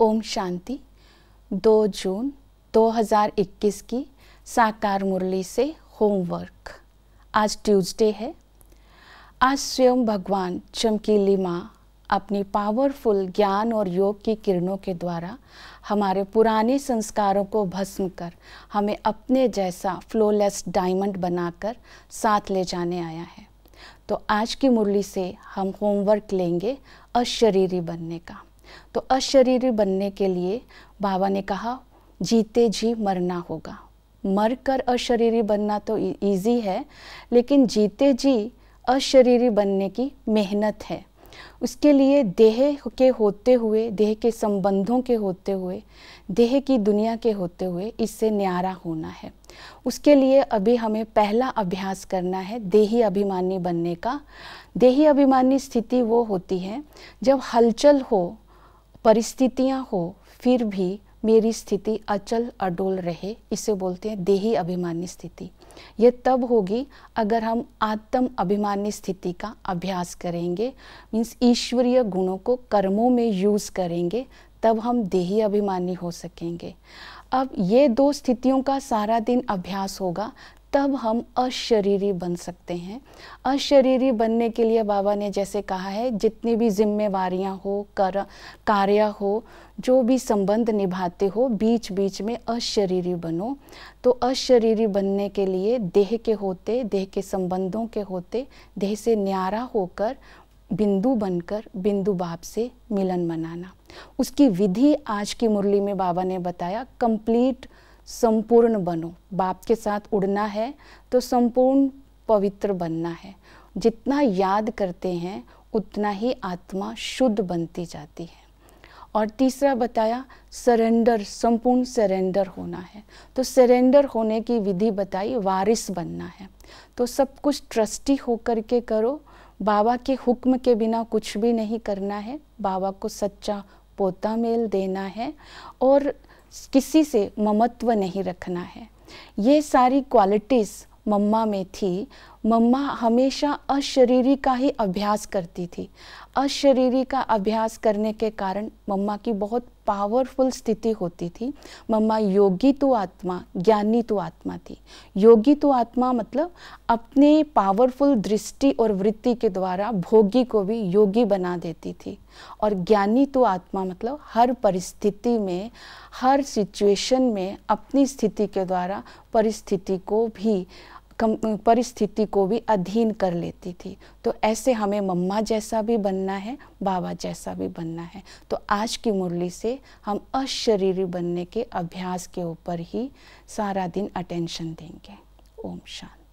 ओम शांति 2 जून 2021 की साकार मुरली से होमवर्क आज ट्यूसडे है आज स्वयं भगवान चमकीली माँ अपनी पावरफुल ज्ञान और योग की किरणों के द्वारा हमारे पुराने संस्कारों को भस्म कर हमें अपने जैसा फ्लोलेस डायमंड बनाकर साथ ले जाने आया है तो आज की मुरली से हम होमवर्क लेंगे अशरीरी बनने का तो अशरीरी बनने के लिए बाबा ने कहा जीते जी मरना होगा मर कर अशरीरी बनना तो ईजी है लेकिन जीते जी अशरीरी बनने की मेहनत है उसके लिए देह के होते हुए देह के संबंधों के होते हुए देह की दुनिया के होते हुए इससे न्यारा होना है उसके लिए अभी हमें पहला अभ्यास करना है देही अभिमानी बनने का देही अभिमानी स्थिति वो होती है जब हलचल हो परिस्थितियाँ हो फिर भी मेरी स्थिति अचल अडोल रहे इसे बोलते हैं देही अभिमानी स्थिति यह तब होगी अगर हम आत्म अभिमानी स्थिति का अभ्यास करेंगे मीन्स ईश्वरीय गुणों को कर्मों में यूज़ करेंगे तब हम देही अभिमानी हो सकेंगे अब ये दो स्थितियों का सारा दिन अभ्यास होगा तब हम अशरीरी बन सकते हैं अशरीरी बनने के लिए बाबा ने जैसे कहा है जितनी भी जिम्मेवार हो कर कार्य हो जो भी संबंध निभाते हो बीच बीच में अशरीरी बनो तो अशरीरी बनने के लिए देह के होते देह के संबंधों के होते देह से न्यारा होकर बिंदु बनकर बिंदु बाप से मिलन मनाना उसकी विधि आज की मुरली में बाबा ने बताया कंप्लीट संपूर्ण बनो बाप के साथ उड़ना है तो संपूर्ण पवित्र बनना है जितना याद करते हैं उतना ही आत्मा शुद्ध बनती जाती है और तीसरा बताया सरेंडर संपूर्ण सरेंडर होना है तो सरेंडर होने की विधि बताई वारिस बनना है तो सब कुछ ट्रस्टी होकर के करो बाबा के हुक्म के बिना कुछ भी नहीं करना है बाबा को सच्चा पोता मेल देना है और किसी से ममत्व नहीं रखना है ये सारी क्वालिटीज़ मम्मा में थी मम्मा हमेशा अशरीरी का ही अभ्यास करती थी अशरीरी का अभ्यास करने के कारण मम्मा की बहुत पावरफुल स्थिति होती थी मम्मा योगी तो आत्मा ज्ञानी तो आत्मा थी योगी तो आत्मा मतलब अपने पावरफुल दृष्टि और वृत्ति के द्वारा भोगी को भी योगी बना देती थी और ज्ञानी तो आत्मा मतलब हर परिस्थिति में हर सिचुएशन में अपनी स्थिति के द्वारा परिस्थिति को भी परिस्थिति को भी अधीन कर लेती थी तो ऐसे हमें मम्मा जैसा भी बनना है बाबा जैसा भी बनना है तो आज की मुरली से हम अशरीरी बनने के अभ्यास के ऊपर ही सारा दिन अटेंशन देंगे ओम शांति